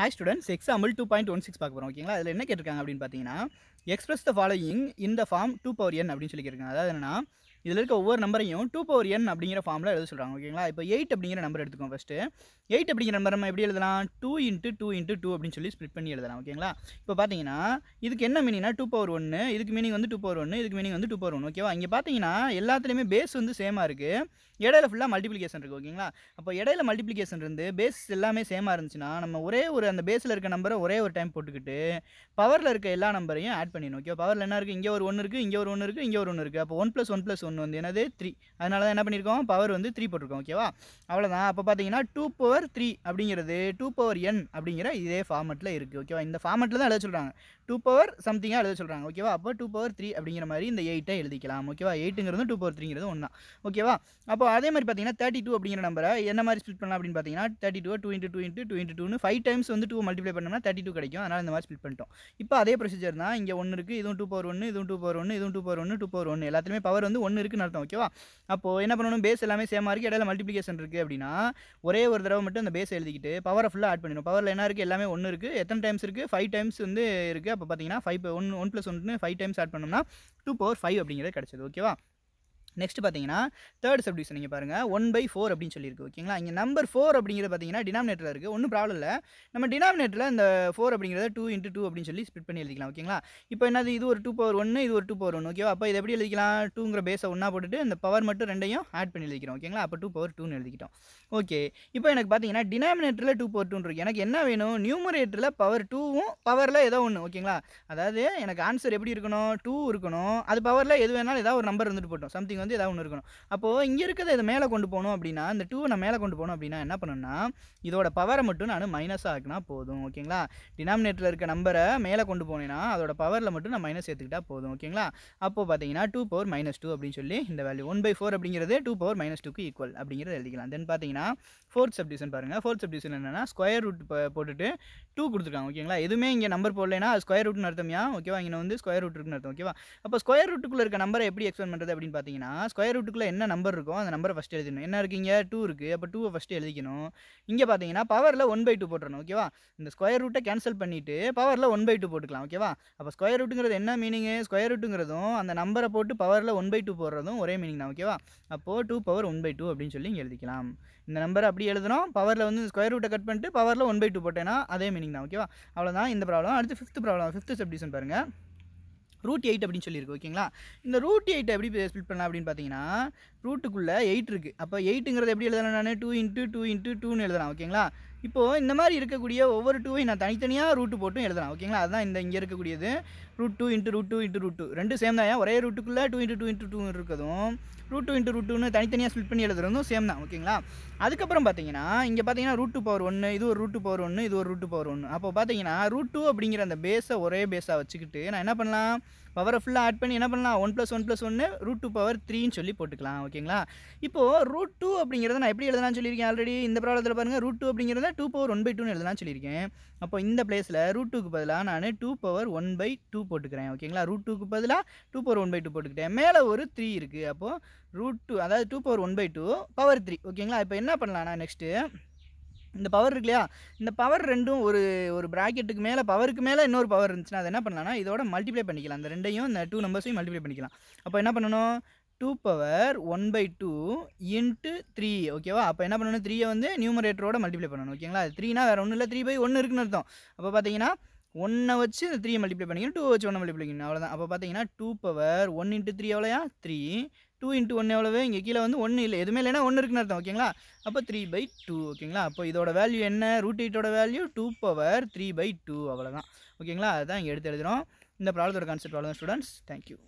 hi students example two point one six பார்க்க போகிறோம் ஓகேங்களா அதில் என்ன கேட்டிருக்காங்க அப்படின்னு பார்த்தீங்கன்னா எக்ஸ்பிரஸ் த ஃபாலோயிங் இந்த ஃபார்ம் டூ பவர் என் அப்படின்னு சொல்லி கேட்டிருக்காங்க அதாவது என்னன்னா இதில் இருக்க ஒவ்வொரு நம்பரையும் டூ பவர் என் அப்படிங்கிற ஃபார்மில் எழுத சொல்கிறாங்க ஓகேங்களா இப்போ எயிட் அப்படிங்கிற நம்பர் எடுத்துக்கோம் ஃபஸ்ட்டு எயிட் அப்படிங்கிற நம்பர் நம்ம எப்படி எழுதலாம் two into two into two அப்படின்னு சொல்லி ஸ்ப்ளிட் பண்ணி எழுதலாம் ஓகேங்களா இப்போ பார்த்தீங்கன்னா இதுக்கு என்ன மீனிங்னா டூ பவர் ஒன்று இதுக்கு மீனிங் வந்து டூ பவர் ஒன்று இதுக்கு மீனிங் வந்து டூ பவர் ஒன்று ஓகேவா இங்கே பார்த்தீங்கன்னா எல்லாத்துலேயுமே பேஸ் வந்து சேமாக இருக்குது இடையில ஃபுல்லாக மல்டிப்ளிகேஷன் இருக்குது ஓகேங்களா அப்போ இடையில மல்டிப்ளிகேஷன் இருந்து பேஸ் எல்லாமே சேமாக இருந்துச்சுன்னா நம்ம ஒரே ஒரு அந்த பேஸில் இருக்க நம்பரை ஒரே ஒரு டைம் போட்டுக்கிட்டு பவரில் இருக்க எல்லா நம்பரையும் ஆட் பண்ணிடணும் ஓகே பவரில் என்ன இருக்குது இங்கே ஒரு ஒன்று இருக்குது இங்கே ஒரு ஒன்று இருக்குது இங்கே ஒரு ஒன்று இருக்குது அப்போ one plus one plus one ஒன்று வந்து என்னது த்ரீ அதனால தான் என்ன பண்ணியிருக்கோம் பவர் வந்து த்ரீ போட்டிருக்கோம் ஓகேவா அவ்வளோதான் அப்போ பார்த்தீங்கன்னா டூ பவர் த்ரீ அப்படிங்கிறது டூ பவர் என் அப்படிங்கிற இதே ஃபார்மெட்டில் இருக்குது ஓகேவா இந்த ஃபார்மெட்டில் தான் எழுத சொல்கிறாங்க டூ பவர் சம்திங்காக எழுத சொல்கிறாங்க ஓகேவா அப்போ டூ பவர் த்ரீ அப்படிங்கிற மாதிரி இந்த எயிட்டை எழுதிக்கலாம் ஓகேவா எயிட்டுங்கிறது டூ பவர் த்ரீங்கிறது ஒன்றா ஓகேவா அப்போ அதே மாதிரி பார்த்தீங்கன்னா தேர்ட்டி டூ அப்படிங்கிற நம்பரை என்ன மாதிரி ஸ்பிட் பண்ணலாம் அப்படின்னு பார்த்தீங்கன்னா thirty two two into two into two into two five times வந்து டூ மல்டிப்ளை பண்ணோம்னா தேர்ட்டி டூ கிடைக்கும் அதனால் இந்த மாதிரி ஸ்பிட் பண்ணிட்டோம் இப்போ அதே ப்ரொசீஜர் தான் இங்கே ஒன்று இருக்குது இதுவும் டூ பவர் ஒன்று இதுவும் டூ பவர் ஒன்று இதுவும் டூ பவர் ஒன்று டூ பவர் ஒன்று எல்லாத்துலேயுமே பவர் வந்து ஒன்று ஒன்று இருக்குன்னு அர்த்தம் ஓகேவா அப்போது என்ன பண்ணணும் பேஸ் எல்லாமே சேமாக இருக்குது இடையில மல்டிப்ளிகேஷன் இருக்குது அப்படின்னா ஒரே ஒரு தடவை மட்டும் அந்த பேஸ் எழுதிக்கிட்டு பவரை ஃபுல்லாக ஆட் பண்ணிடும் பவரில் என்ன இருக்குது எல்லாமே ஒன்று இருக்குது எத்தனை டைம்ஸ் இருக்குது ஃபைவ் டைம்ஸ் வந்து இருக்குது அப்போ பார்த்தீங்கன்னா ஃபைவ் ஒன் ஒன் ப்ளஸ் ஒன்று ஃபைவ் டைம்ஸ் ஆட் பண்ணோம்னா டூ பவர் ஃபைவ் அப்படிங்கிறது கிடச்சிது ஓகேவா நெக்ஸ்ட் பார்த்தீங்கன்னா தேர்ட் சப்டிவிஷன் நீங்கள் பாருங்கள் ஒன் பை ஃபோர் அப்படின்னு சொல்லியிருக்கு ஓகேங்களா இங்கே நம்பர் ஃபோர் அப்படிங்கிறது பார்த்தீங்கன்னா டினாமினேட்டர் இருக்குது ஒன்றும் ப்ராப்ளம் இல்லை நம்ம டினாமினேட்டரில் இந்த ஃபோர் அப்படிங்கிறத டூ இன்ட்டு டூ அப்படின்னு சொல்லி ஸ்பிட் பண்ணி எழுதிக்கலாம் ஓகேங்களா இப்போ என்னது இது ஒரு டூ பவர் ஒன்று இது ஒரு டூ பவர் ஒன்று ஓகேவா அப்போ இது எப்படி எழுதிக்கலாம் டூங்கிற பேஸை ஒன்றா போட்டுட்டு இந்த பவர் மட்டும் ரெண்டையும் ஆட் பண்ணி எழுதிக்கிறோம் ஓகேங்களா அப்போ டூ பவர் டூன்னு எழுதிக்கிட்டோம் ஓகே இப்போ எனக்கு பார்த்தீங்கன்னா டினாமினேட்டரில் டூ பவர் டூன்னு இருக்குது எனக்கு என்ன வேணும் நியூமரேட்டரில் பவர் டூவும் பவரில் ஏதோ ஒன்று ஓகேங்களா அதாவது எனக்கு ஆன்சர் எப்படி இருக்கணும் டூ இருக்கணும் அது பவரில் எது வேணாலும் ஏதாவது ஒரு நம்பர் இருந்துட்டு போட்டோம் சம்திங் வந்து ஏதாவது ஒன்று இருக்கணும் அப்போது இங்கே இருக்கிறத இதை மேலே கொண்டு போகணும் அப்படின்னா இந்த டூவை நான் மேலே கொண்டு போகணும் அப்படின்னா என்ன பண்ணணும்னா இதோட பவரை மட்டும் நான் மைனஸாக ஆக்கினா போதும் ஓகேங்களா டினாமினேட்டரில் இருக்க நம்பரை மேலே கொண்டு போனேன்னா அதோட பவரில் மட்டும் நான் மைனஸ் சேர்த்துக்கிட்டா போதும் ஓகேங்களா அப்போது பார்த்தீங்கன்னா டூ பவர் மைனஸ் டூ அப்படின்னு சொல்லி இந்த வேல்யூ ஒன் பை ஃபோர் அப்படிங்கிறது டூ பவர் மைனஸ் டூக்கு ஈக்குவல் அப்படிங்கிறத எழுதிக்கலாம் தென் பார்த்தீங்கன்னா ஃபோர்த் சப்டிஷன் பாருங்கள் ஃபோர்த் சப்டிஷன் என்னென்னா ஸ்கொயர் ரூட் போட்டுட்டு டூ கொடுத்துருக்காங்க ஓகேங்களா எதுவுமே இங்கே நம்பர் அது ஸ்கொயர் ரூட்னு அர்த்தமியா ஓகேவா இங்கே வந்து ஸ்கொயர் ரூட் இருக்குன்னு அர்த்தம் ஓகேவா அப்போ ஸ்கொயர் ரூட்டுக்குள்ளே இருக்க நம்பரை எப்படி எக்ஸ்பிளைன் பண்ணுறது அப்படின்னு பார்த்தீங்கன்னா அப்படின்னா ஸ்கொயர் ரூட்டுக்குள்ள என்ன நம்பர் இருக்கோ அந்த நம்பரை ஃபஸ்ட்டு எழுதிடணும் என்ன இருக்கீங்க டூ இருக்குது அப்போ டூவை ஃபஸ்ட்டு எழுதிக்கணும் இங்கே பார்த்தீங்கன்னா பவரில் ஒன் பை டூ போட்டுறணும் ஓகேவா இந்த ஸ்கொயர் ரூட்டை கேன்சல் பண்ணிவிட்டு பவரில் ஒன் பை டூ போட்டுக்கலாம் ஓகேவா அப்போ ஸ்கொயர் ரூட்டுங்கிறது என்ன மீனிங்கு ஸ்கொயர் ரூட்டுங்கிறதும் அந்த நம்பரை போட்டு பவரில் ஒன் பை டூ போடுறதும் ஒரே மீனிங் தான் ஓகேவா அப்போது two power one by two அப்படின்னு சொல்லி இங்கே எழுதிக்கலாம் இந்த நம்பரை அப்படி எழுதுனோம் பவரில் வந்து ஸ்கொயர் ரூட்டை கட் பண்ணிட்டு பவரில் ஒன் பை டூ போட்டேன்னா அதே மீனிங் தான் ஓகேவா அவ்வளோதான் இந்த ப்ராப்ளம் அடுத்து ஃபிஃப்த் ப்ராப்ளம் ஃபிஃப்த் சப்டிஷன் பாருங்கள் ரூட் எயிட் அப்படின்னு சொல்லியிருக்கு ஓகேங்களா இந்த ரூட் எயிட்டை எப்படி ஸ்பிளிட் பண்ணலாம் அப்படின்னு பார்த்தீங்கன்னா ரூட்டுக்குள்ளே எயிட் இருக்குது அப்போ எயிட்டுங்கிறது எப்படி எழுதலாம் நான் டூ இன்ட்டு டூ இன்ட்டு டூன்னு எழுதலாம் ஓகேங்களா இப்போது இந்த மாதிரி இருக்கக்கூடிய ஒவ்வொரு டூவையும் நான் தனித்தனியாக ரூட்டு போட்டும் எழுதலாம் ஓகேங்களா அதுதான் இந்த இங்கே இருக்கக்கூடியது root two into root two into root two ரெண்டு சேம் தான் ஒரே ரூட்டுக்குள்ளே two into two into two இருக்கிறதும் ரூட் டூ இன்ட்டு ரூட் டூன்னு தனித்தனியாக ஸ்பிட் பண்ணி எழுதுறதும் சேம் தான் ஓகேங்களா அதுக்கப்புறம் பார்த்தீங்கன்னா இங்கே பார்த்தீங்கன்னா ரூட் டூ பவர் ஒன்று இது ஒரு ரூட் டூ பவர் ஒன்று இது ஒரு ரூட் டூ பவர் ஒன்று அப்போ பார்த்தீங்கன்னா ரூட் டூ அப்படிங்கிற அந்த பேஸை ஒரே பேஸாக வச்சுக்கிட்டு நான் என்ன பண்ணலாம் பவரை ஃபுல்லாக ஆட் பண்ணி என்ன பண்ணலாம் ஒன் ப்ளஸ் ஒன் ப்ளஸ் ஒன்று ரூட் டூ பவர் த்ரீன்னு சொல்லி போட்டுக்கலாம் ஓகேங்களா இப்போது ரூட் டூ அப்படிங்கிறத நான் எப்படி எழுதலாம்னு சொல்லியிருக்கேன் ஆல்ரெடி இந்த ப்ராப்ளத்தில் பாருங்கள் ரூட் டூ அப்படிங்கிறத டூ பவர் ஒன் பை டூன்னு எழுதலாம் சொல்லியிருக்கேன் அப்போ இந்த பிளேஸில் ரூட் டூக்கு பதிலாக நான் two power one by two போட்டுக்கிறேன் ஓகேங்களா ரூட் டூக்கு பதிலாக two power one by two போட்டுக்கிட்டேன் மேலே ஒரு த்ரீ இருக்குது அப்போது ரூட் டூ அதாவது two power one by two power three ஓகேங்களா இப்போ என்ன பண்ணலாம் நான் நெக்ஸ்ட்டு இந்த பவர் இருக்கு இல்லையா இந்த பவர் ரெண்டும் ஒரு ஒரு ப்ராக்கெட்டுக்கு மேலே பவருக்கு மேலே இன்னொரு பவர் இருந்துச்சுன்னா அதை என்ன பண்ணலாம்னா இதோட மல்டிப்ளை பண்ணிக்கலாம் அந்த ரெண்டையும் இந்த டூ நம்பர்ஸையும் மல்டிப்ளை பண்ணிக்கலாம் அப்போ என்ன பண்ணணும் two power one by two into three ஓகேவா அப்போ என்ன பண்ணணும் த்ரீயை வந்து நியூமரேட்டரோட மல்டிப்ளை பண்ணணும் ஓகேங்களா த்ரீனா வேறு ஒன்றும் இல்லை த்ரீ பை ஒன்று இருக்குன்னு அர்த்தம் அப்போ பார்த்தீங்கன்னா ஒன்றை வச்சு இந்த த்ரீ மல்டிப்ளை பண்ணிக்கணும் டூ வச்சு ஒன்றை மல்டிப்ளை பண்ணிக்கணும் அவ்வளோதான் அப்போ பார்த்தீங்கன்னா two power one into three எவ்வளோயா த்ரீ டூ இன்ட்டு ஒன்று எவ்வளவு இங்கே கீழே வந்து ஒன்று இல்லை எதுவுமே இல்லைனா ஒன்று இருக்குன்னு அர்த்தம் ஓகேங்களா அப்போ த்ரீ பை டூ ஓகேங்களா அப்போ இதோட வேல்யூ என்ன ரூட் எயிட்டோட value two power three by two அவ்வளோதான் ஓகேங்களா அதுதான் இங்கே எடுத்து எழுதுகிறோம் இந்த ப்ராப்ளத்தோட கான்செப்ட் அவ்வளோதான் ஸ்டூடெண்ட்ஸ் தேங்க்யூ